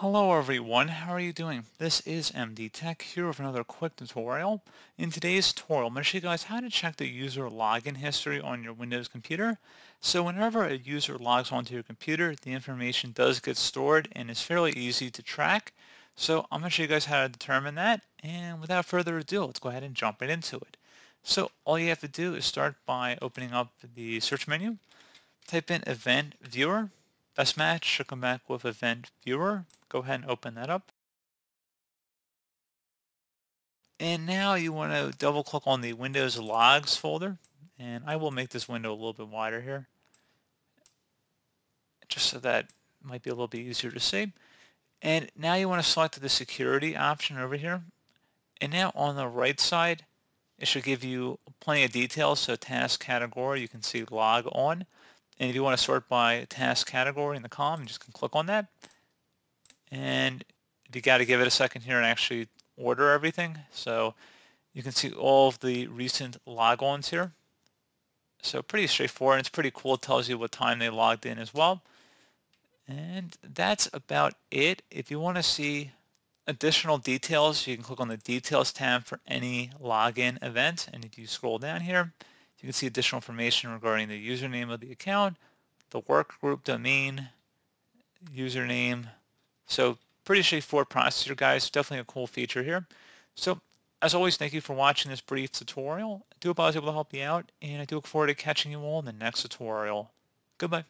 Hello everyone, how are you doing? This is MD Tech here with another quick tutorial. In today's tutorial, I'm going to show you guys how to check the user login history on your Windows computer. So whenever a user logs onto your computer, the information does get stored and is fairly easy to track. So I'm going to show you guys how to determine that, and without further ado, let's go ahead and jump right into it. So all you have to do is start by opening up the search menu, type in Event Viewer, Best match should come back with event viewer. Go ahead and open that up. And now you want to double click on the Windows logs folder. And I will make this window a little bit wider here. Just so that might be a little bit easier to see. And now you want to select the security option over here. And now on the right side, it should give you plenty of details. So task category, you can see log on. And if you want to sort by task category in the column, you just can click on that. And you got to give it a second here and actually order everything. So you can see all of the recent logons here. So pretty straightforward. It's pretty cool. It tells you what time they logged in as well. And that's about it. If you want to see additional details, you can click on the Details tab for any login event. And if you scroll down here, you can see additional information regarding the username of the account, the workgroup domain, username. So pretty straightforward processor, guys. Definitely a cool feature here. So as always, thank you for watching this brief tutorial. I do hope I was able to help you out, and I do look forward to catching you all in the next tutorial. Goodbye.